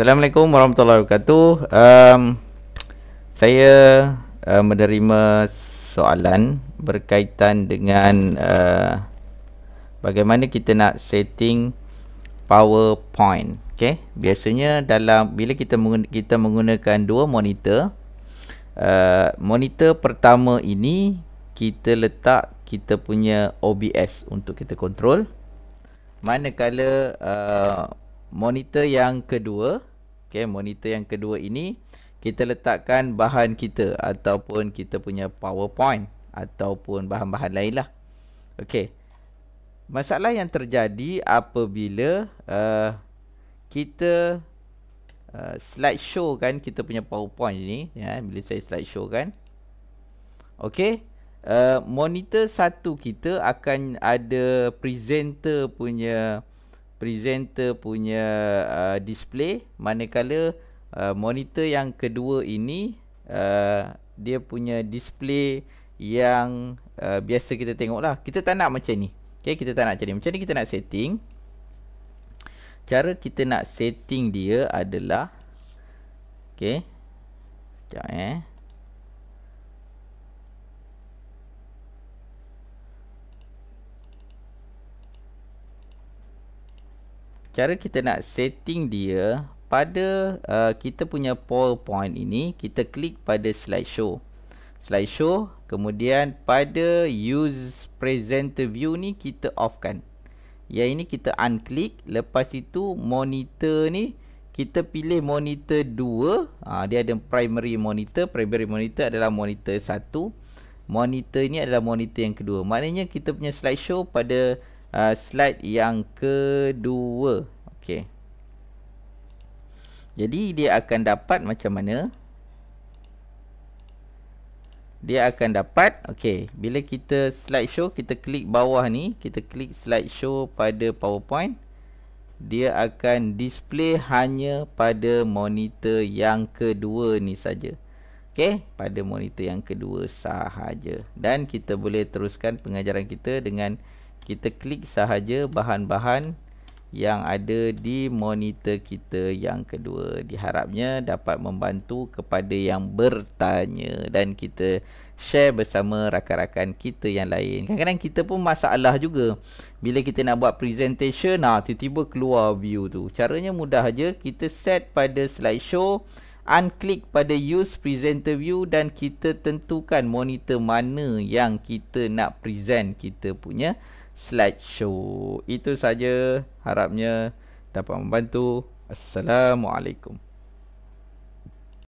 Assalamualaikum warahmatullahi wabarakatuh. Um, saya uh, menerima soalan berkaitan dengan uh, bagaimana kita nak setting PowerPoint. Okay, biasanya dalam bila kita mengguna, kita menggunakan dua monitor, uh, monitor pertama ini kita letak kita punya OBS untuk kita kontrol. Manakala uh, monitor yang kedua Okay, monitor yang kedua ini kita letakkan bahan kita ataupun kita punya powerpoint ataupun bahan-bahan lain lah. Okay. Masalah yang terjadi apabila uh, kita uh, show kan kita punya powerpoint ni. Ya, bila saya slide show kan. Okay. Uh, monitor satu kita akan ada presenter punya presenter punya uh, display manakala uh, monitor yang kedua ini uh, dia punya display yang uh, biasa kita tengok lah kita tak nak macam ni okay, kita tak nak macam ni macam ni kita nak setting cara kita nak setting dia adalah okay sekejap eh cara kita nak setting dia pada uh, kita punya powerpoint ini kita klik pada slideshow slideshow kemudian pada use presenter view ni kita offkan yang ini kita unclick lepas itu monitor ni kita pilih monitor 2 uh, ha, dia ada primary monitor primary monitor adalah monitor 1 monitor ni adalah monitor yang kedua maknanya kita punya slideshow pada uh, slide yang kedua. Okey. Jadi dia akan dapat macam mana? Dia akan dapat, okey, bila kita slide show, kita klik bawah ni, kita klik slide show pada PowerPoint. Dia akan display hanya pada monitor yang kedua ni saja. Okey, pada monitor yang kedua sahaja. Dan kita boleh teruskan pengajaran kita dengan kita klik sahaja bahan-bahan yang ada di monitor kita yang kedua diharapnya dapat membantu kepada yang bertanya dan kita share bersama rakan-rakan kita yang lain kadang-kadang kita pun masalah juga bila kita nak buat presentation ah tiba-tiba keluar view tu caranya mudah aja kita set pada slideshow unclick pada use presenter view dan kita tentukan monitor mana yang kita nak present kita punya slideshow. Itu saja harapnya dapat membantu. Assalamualaikum.